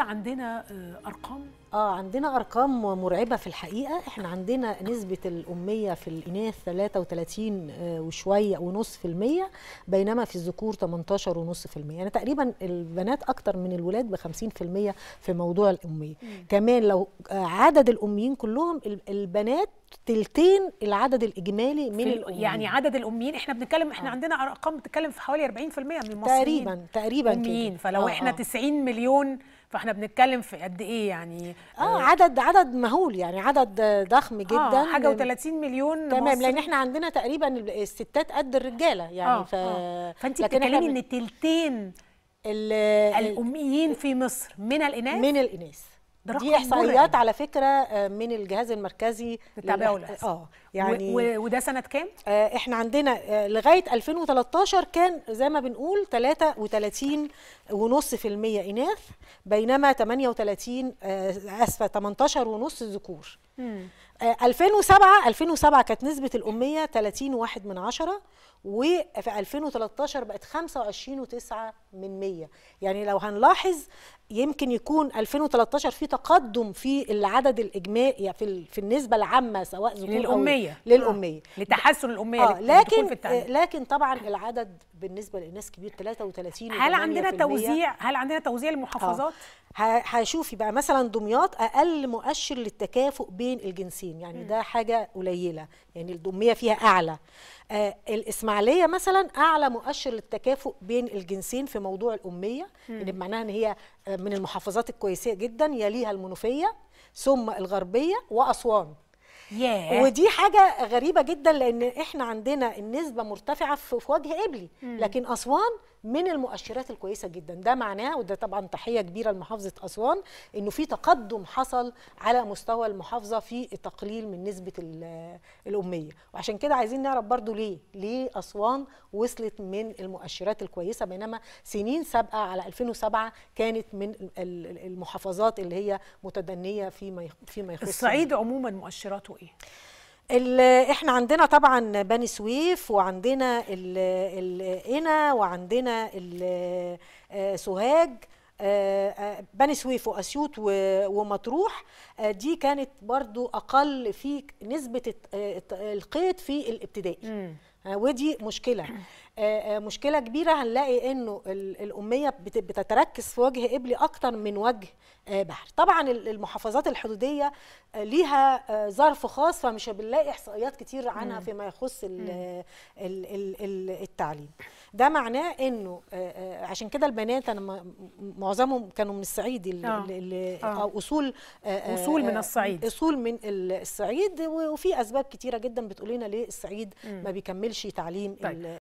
عندنا آه، ارقام اه عندنا ارقام مرعبه في الحقيقه احنا عندنا نسبه الاميه في الاناث 33 آه، وشويه ونص في المية بينما في الذكور 18 ونص في المية يعني تقريبا البنات اكتر من الولاد ب 50 في المية في موضوع الاميه مم. كمان لو آه، عدد الاميين كلهم البنات تلتين العدد الاجمالي من الاميين يعني عدد الاميين احنا بنتكلم احنا آه. عندنا ارقام بتتكلم في حوالي 40% من المصريين تقريبا تقريبا اميين كده. فلو آه احنا آه. 90 مليون فاحنا بنتكلم في قد ايه يعني اه, آه، عدد عدد مهول يعني عدد ضخم آه، جدا آه حاجه و30 مليون تمام لان احنا عندنا تقريبا الستات قد الرجاله يعني آه ف... آه فانت بتتكلمي ان تلتين الاميين في مصر من الاناث من الاناث دي احصائيات على فكره آه، من الجهاز المركزي للتعبئه والاحصاء اه يعني و... وده سنه كام؟ آه احنا عندنا آه، لغايه 2013 كان زي ما بنقول 33.5% اناث بينما 38 آه اسفه 18.5 ذكور 2007 2007 آه، كانت نسبه الاميه 30 واحد من عشرة وفي 2013 بقت 25 وتسعة من مية يعني لو هنلاحظ يمكن يكون 2013 في تقدم في العدد الاجمالي يعني في في النسبه العامه سواء ذكور للاميه للاميه آه. لتحسن الاميه آه. لكن آه، لكن طبعا العدد بالنسبه للناس كبير 33 هل عندنا توزيع هل عندنا توزيع المحافظات آه. هشوفي بقى مثلا دمياط اقل مؤشر للتكافؤ بين الجنسين يعني ده حاجه قليله يعني الدميه فيها اعلى آه الاسماعيليه مثلا اعلى مؤشر للتكافؤ بين الجنسين في موضوع الاميه اللي معناها ان هي آه، من المحافظات الكويسه جدا يليها المنوفيه ثم الغربيه واسوان yeah. ودي حاجه غريبه جدا لان احنا عندنا النسبه مرتفعه في وجه قبلي لكن اسوان من المؤشرات الكويسه جدا ده معناه وده طبعا تحيه كبيره لمحافظه اسوان انه في تقدم حصل على مستوى المحافظه في التقليل من نسبه الاميه وعشان كده عايزين نعرف برضو ليه ليه اسوان وصلت من المؤشرات الكويسه بينما سنين سابقه على 2007 كانت من المحافظات اللي هي متدنيه فيما فيما يخص الصعيد عموما مؤشراته ايه احنا عندنا طبعا بني سويف وعندنا الانا وعندنا آه، سوهاج آه، آه، بني سويف واسيوط ومطروح دي كانت برضو اقل في نسبه القيد في الابتدائي آه، ودي مشكله آه، آه، مشكله كبيره هنلاقي انه الاميه بتتركز في وجه قبلي اكتر من وجه بحر طبعا المحافظات الحدوديه ليها ظرف خاص فمش بنلاقي احصائيات كتير عنها فيما يخص التعليم ده معناه انه عشان كده البنات انا معظمهم كانوا من الصعيد او اصول اصول من الصعيد اصول من الصعيد وفي اسباب كتيره جدا بتقول لنا ليه الصعيد ما بيكملش شيء تعليم طيب.